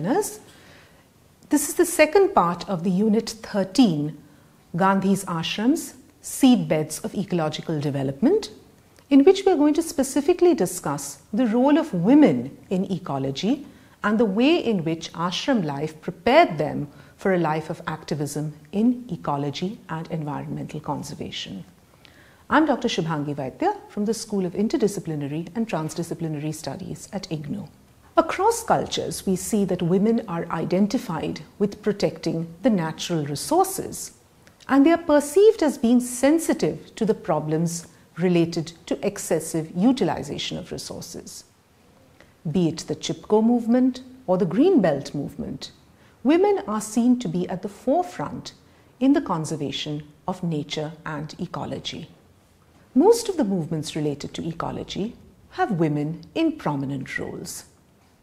learners. This is the second part of the Unit 13 Gandhi's Ashrams, Seedbeds of Ecological Development, in which we are going to specifically discuss the role of women in ecology and the way in which ashram life prepared them for a life of activism in ecology and environmental conservation. I'm Dr. Shubhangi Vaidya from the School of Interdisciplinary and Transdisciplinary Studies at IGNU. Across cultures, we see that women are identified with protecting the natural resources and they are perceived as being sensitive to the problems related to excessive utilization of resources. Be it the Chipko movement or the Green Belt movement, women are seen to be at the forefront in the conservation of nature and ecology. Most of the movements related to ecology have women in prominent roles.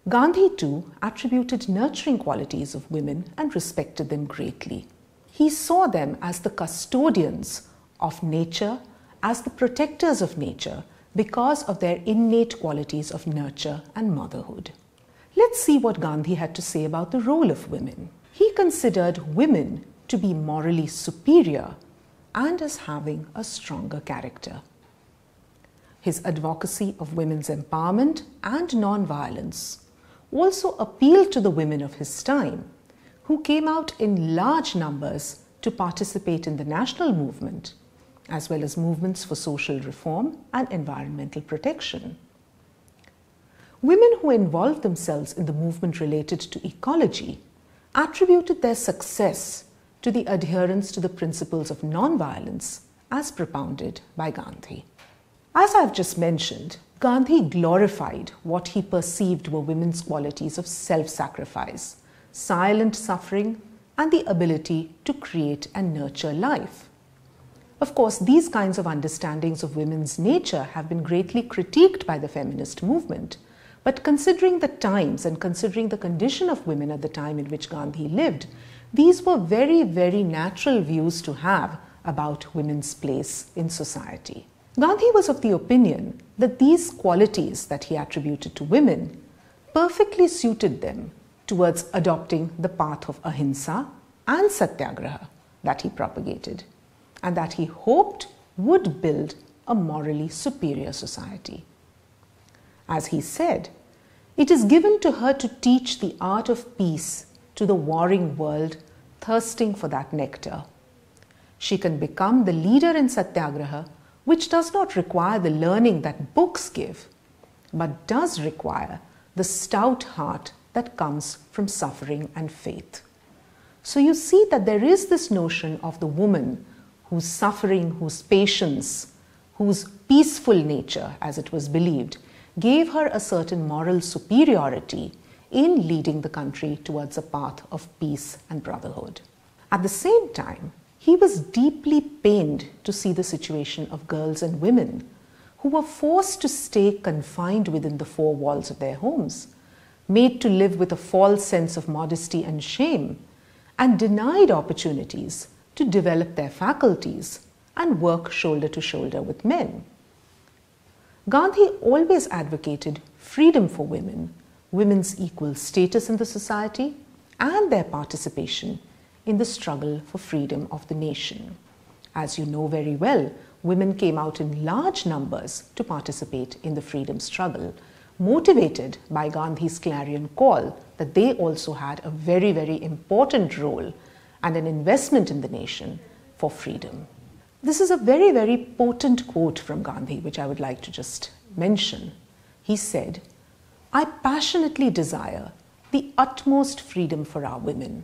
Gandhi, too, attributed nurturing qualities of women and respected them greatly. He saw them as the custodians of nature, as the protectors of nature, because of their innate qualities of nurture and motherhood. Let's see what Gandhi had to say about the role of women. He considered women to be morally superior and as having a stronger character. His advocacy of women's empowerment and non-violence also appealed to the women of his time, who came out in large numbers to participate in the national movement, as well as movements for social reform and environmental protection. Women who involved themselves in the movement related to ecology attributed their success to the adherence to the principles of nonviolence as propounded by Gandhi. As I've just mentioned, Gandhi glorified what he perceived were women's qualities of self sacrifice, silent suffering, and the ability to create and nurture life. Of course, these kinds of understandings of women's nature have been greatly critiqued by the feminist movement. But considering the times and considering the condition of women at the time in which Gandhi lived, these were very, very natural views to have about women's place in society. Gandhi was of the opinion that these qualities that he attributed to women perfectly suited them towards adopting the path of ahimsa and satyagraha that he propagated and that he hoped would build a morally superior society. As he said, it is given to her to teach the art of peace to the warring world thirsting for that nectar. She can become the leader in satyagraha which does not require the learning that books give, but does require the stout heart that comes from suffering and faith. So you see that there is this notion of the woman whose suffering, whose patience, whose peaceful nature, as it was believed, gave her a certain moral superiority in leading the country towards a path of peace and brotherhood. At the same time, he was deeply pained to see the situation of girls and women who were forced to stay confined within the four walls of their homes, made to live with a false sense of modesty and shame, and denied opportunities to develop their faculties and work shoulder to shoulder with men. Gandhi always advocated freedom for women, women's equal status in the society, and their participation in the struggle for freedom of the nation. As you know very well, women came out in large numbers to participate in the freedom struggle, motivated by Gandhi's clarion call that they also had a very, very important role and an investment in the nation for freedom. This is a very, very potent quote from Gandhi, which I would like to just mention. He said, I passionately desire the utmost freedom for our women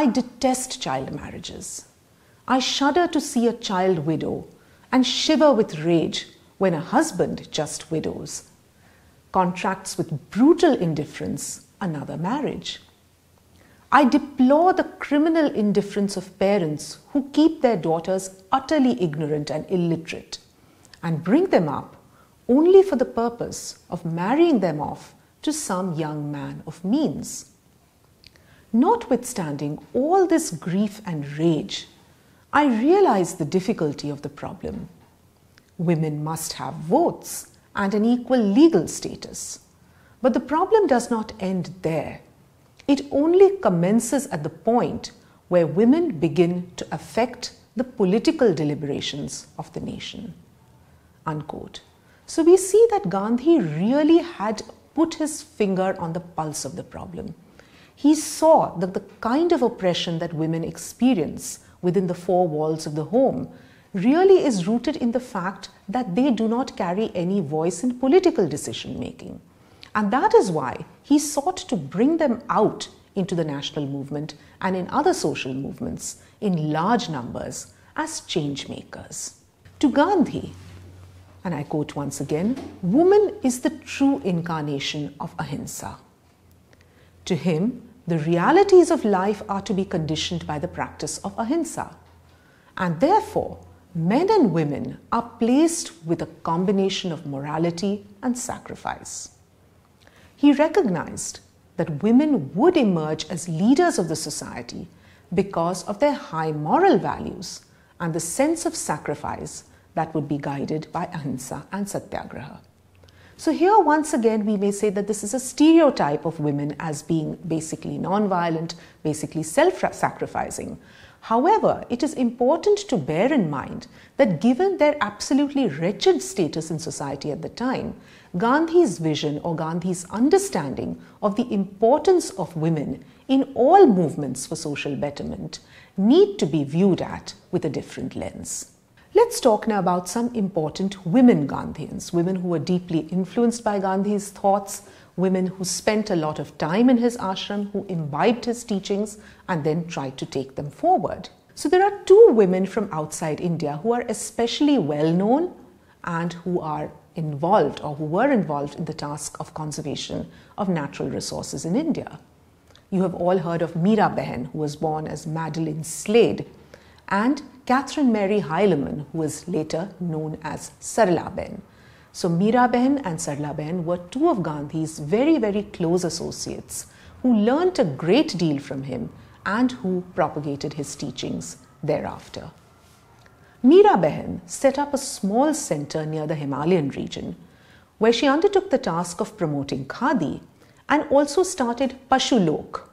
I detest child marriages. I shudder to see a child widow and shiver with rage when a husband just widows, contracts with brutal indifference another marriage. I deplore the criminal indifference of parents who keep their daughters utterly ignorant and illiterate and bring them up only for the purpose of marrying them off to some young man of means. Notwithstanding all this grief and rage, I realized the difficulty of the problem. Women must have votes and an equal legal status. But the problem does not end there. It only commences at the point where women begin to affect the political deliberations of the nation. Unquote. So we see that Gandhi really had put his finger on the pulse of the problem he saw that the kind of oppression that women experience within the four walls of the home really is rooted in the fact that they do not carry any voice in political decision making. And that is why he sought to bring them out into the national movement and in other social movements in large numbers as change makers. To Gandhi, and I quote once again, woman is the true incarnation of ahimsa. To him, the realities of life are to be conditioned by the practice of ahimsa. And therefore, men and women are placed with a combination of morality and sacrifice. He recognized that women would emerge as leaders of the society because of their high moral values and the sense of sacrifice that would be guided by ahimsa and satyagraha. So, here once again, we may say that this is a stereotype of women as being basically non-violent, basically self sacrificing. However, it is important to bear in mind that given their absolutely wretched status in society at the time, Gandhi's vision or Gandhi's understanding of the importance of women in all movements for social betterment need to be viewed at with a different lens. Let's talk now about some important women Gandhians, women who were deeply influenced by Gandhi's thoughts, women who spent a lot of time in his ashram, who imbibed his teachings and then tried to take them forward. So there are two women from outside India who are especially well known and who are involved or who were involved in the task of conservation of natural resources in India. You have all heard of Meera Behen, who was born as Madeline Slade and Catherine Mary Heilemann, who was later known as Sarla Ben, So Meera Ben and Sarla Ben were two of Gandhi's very, very close associates who learnt a great deal from him and who propagated his teachings thereafter. Meera Behen set up a small center near the Himalayan region where she undertook the task of promoting khadi and also started Pashulok,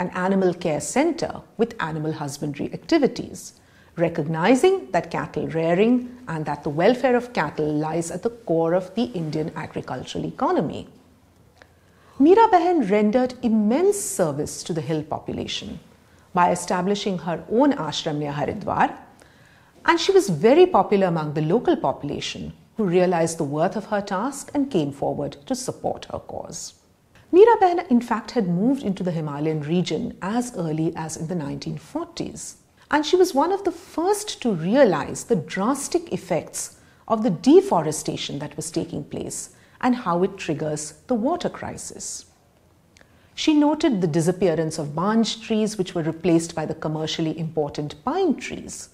an animal care center with animal husbandry activities, recognizing that cattle rearing and that the welfare of cattle lies at the core of the Indian agricultural economy. Meera Behan rendered immense service to the hill population by establishing her own ashram near Haridwar, and she was very popular among the local population who realized the worth of her task and came forward to support her cause. Mirabai, in fact, had moved into the Himalayan region as early as in the 1940s, and she was one of the first to realize the drastic effects of the deforestation that was taking place and how it triggers the water crisis. She noted the disappearance of banj trees, which were replaced by the commercially important pine trees,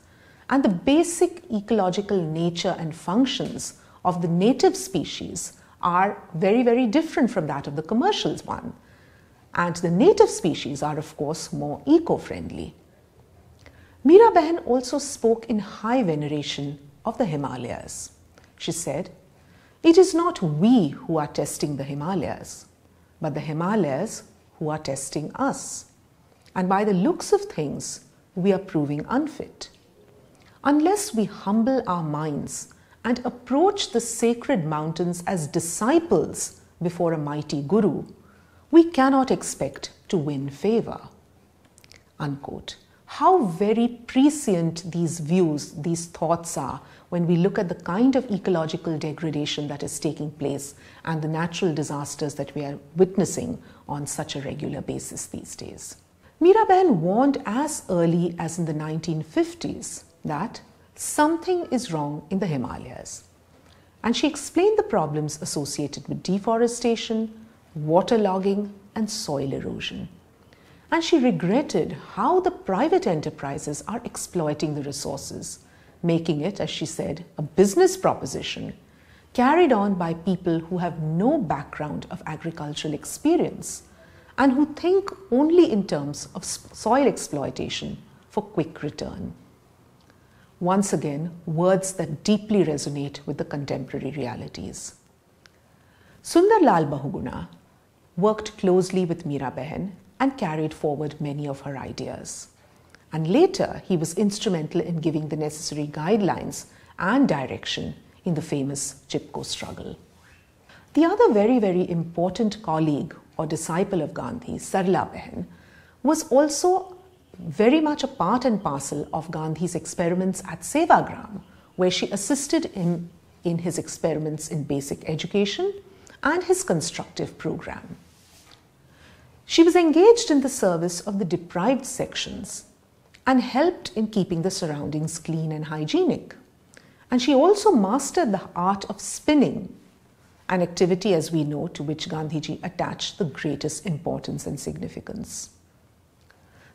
and the basic ecological nature and functions of the native species are very, very different from that of the commercials one. And the native species are, of course, more eco friendly. Meera Behan also spoke in high veneration of the Himalayas. She said, It is not we who are testing the Himalayas, but the Himalayas who are testing us. And by the looks of things, we are proving unfit. Unless we humble our minds and approach the sacred mountains as disciples before a mighty guru, we cannot expect to win favor. Unquote. How very prescient these views, these thoughts are when we look at the kind of ecological degradation that is taking place and the natural disasters that we are witnessing on such a regular basis these days. Mirabel warned as early as in the 1950s that something is wrong in the Himalayas. And she explained the problems associated with deforestation, water logging, and soil erosion. And she regretted how the private enterprises are exploiting the resources, making it, as she said, a business proposition carried on by people who have no background of agricultural experience and who think only in terms of soil exploitation for quick return once again, words that deeply resonate with the contemporary realities. Sundar Lal Bahuguna worked closely with Meera Behen and carried forward many of her ideas. And later, he was instrumental in giving the necessary guidelines and direction in the famous Chipko struggle. The other very, very important colleague or disciple of Gandhi, Sarla Behan, was also very much a part and parcel of Gandhi's experiments at Sevagram, where she assisted him in his experiments in basic education and his constructive program. She was engaged in the service of the deprived sections and helped in keeping the surroundings clean and hygienic. And she also mastered the art of spinning, an activity, as we know, to which Gandhiji attached the greatest importance and significance.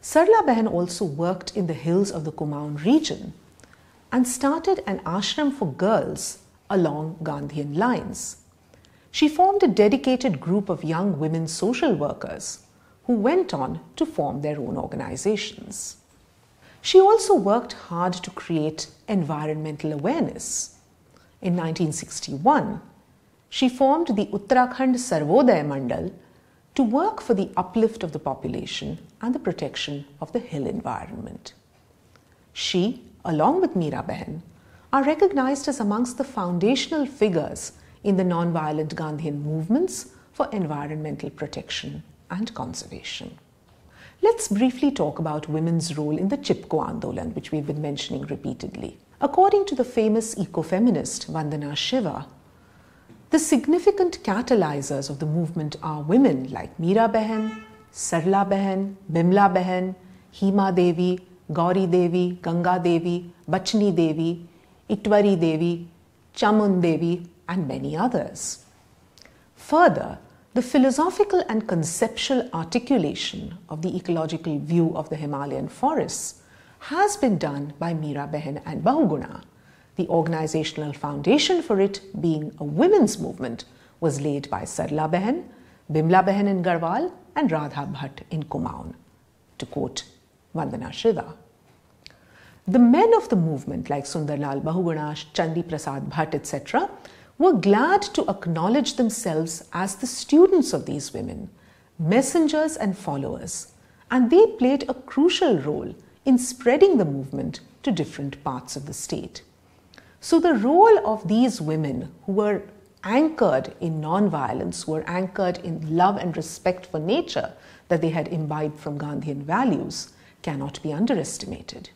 Sarla Behan also worked in the hills of the Kumaon region and started an ashram for girls along Gandhian lines. She formed a dedicated group of young women social workers who went on to form their own organizations. She also worked hard to create environmental awareness. In 1961, she formed the Uttarakhand Sarvodaya Mandal to work for the uplift of the population and the protection of the hill environment. She, along with Meera Behan, are recognized as amongst the foundational figures in the non-violent Gandhian movements for environmental protection and conservation. Let's briefly talk about women's role in the Chipko Andolan, which we've been mentioning repeatedly. According to the famous ecofeminist Vandana Shiva, the significant catalyzers of the movement are women like Meera Behan, Sarla Behan, Bimla Behan, Hima Devi, Gauri Devi, Ganga Devi, Bachni Devi, Itwari Devi, Chamun Devi, and many others. Further, the philosophical and conceptual articulation of the ecological view of the Himalayan forests has been done by Meera Behan and Bahuguna the organizational foundation for it being a women's movement was laid by Sarla Behen, Bimla Behen in Garhwal, and Radha Bhatt in Kumaon. To quote Vandana Shiva. The men of the movement, like Sundarlal Bahuganash, Chandi Prasad Bhatt, etc., were glad to acknowledge themselves as the students of these women, messengers and followers, and they played a crucial role in spreading the movement to different parts of the state. So, the role of these women who were anchored in non-violence, who were anchored in love and respect for nature that they had imbibed from Gandhian values, cannot be underestimated.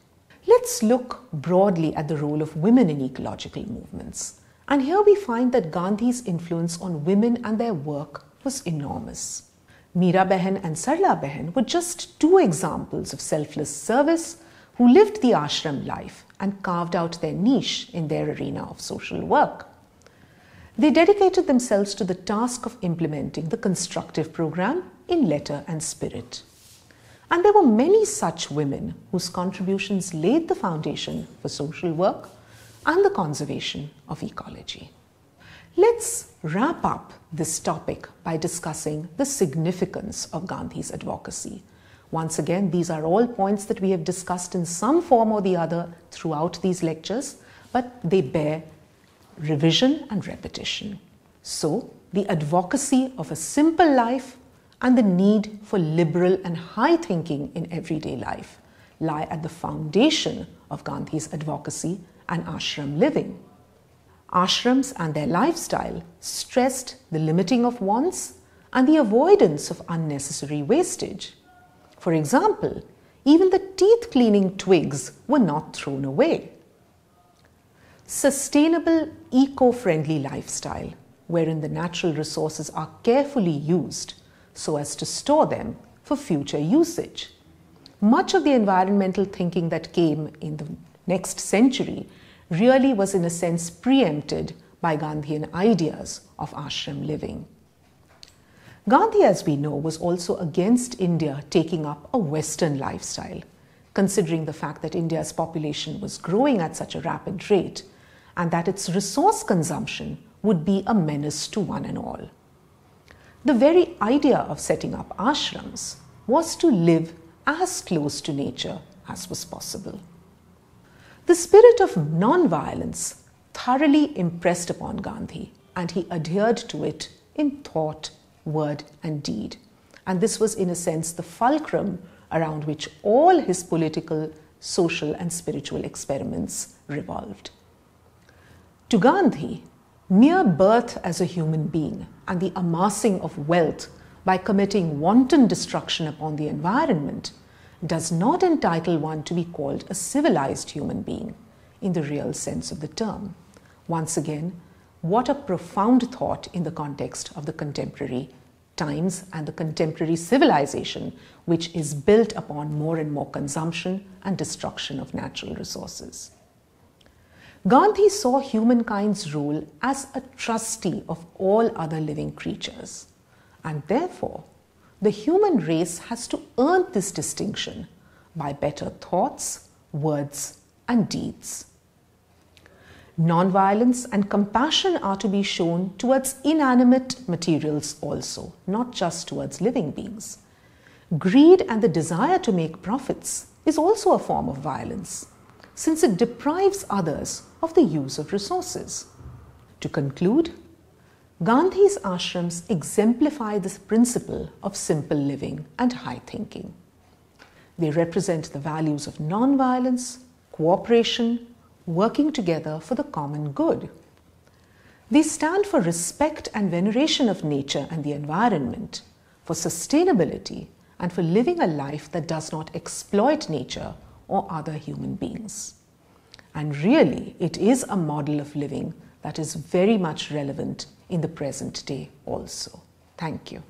Let's look broadly at the role of women in ecological movements. And here we find that Gandhi's influence on women and their work was enormous. Meera Behan and Sarla Behan were just two examples of selfless service who lived the ashram life and carved out their niche in their arena of social work. They dedicated themselves to the task of implementing the constructive program in letter and spirit. And there were many such women whose contributions laid the foundation for social work and the conservation of ecology. Let's wrap up this topic by discussing the significance of Gandhi's advocacy once again, these are all points that we have discussed in some form or the other throughout these lectures, but they bear revision and repetition. So, the advocacy of a simple life and the need for liberal and high thinking in everyday life lie at the foundation of Gandhi's advocacy and ashram living. Ashrams and their lifestyle stressed the limiting of wants and the avoidance of unnecessary wastage. For example, even the teeth cleaning twigs were not thrown away. Sustainable eco friendly lifestyle, wherein the natural resources are carefully used so as to store them for future usage. Much of the environmental thinking that came in the next century really was, in a sense, preempted by Gandhian ideas of ashram living. Gandhi, as we know, was also against India taking up a Western lifestyle, considering the fact that India's population was growing at such a rapid rate and that its resource consumption would be a menace to one and all. The very idea of setting up ashrams was to live as close to nature as was possible. The spirit of non-violence thoroughly impressed upon Gandhi and he adhered to it in thought word, and deed. And this was, in a sense, the fulcrum around which all his political, social, and spiritual experiments revolved. To Gandhi, mere birth as a human being and the amassing of wealth by committing wanton destruction upon the environment does not entitle one to be called a civilized human being in the real sense of the term. Once again, what a profound thought in the context of the contemporary times and the contemporary civilization, which is built upon more and more consumption and destruction of natural resources. Gandhi saw humankind's role as a trustee of all other living creatures, and therefore, the human race has to earn this distinction by better thoughts, words, and deeds. Nonviolence and compassion are to be shown towards inanimate materials also, not just towards living beings. Greed and the desire to make profits is also a form of violence, since it deprives others of the use of resources. To conclude, Gandhi's ashrams exemplify this principle of simple living and high thinking. They represent the values of nonviolence, cooperation, working together for the common good. These stand for respect and veneration of nature and the environment, for sustainability, and for living a life that does not exploit nature or other human beings. And really, it is a model of living that is very much relevant in the present day also. Thank you.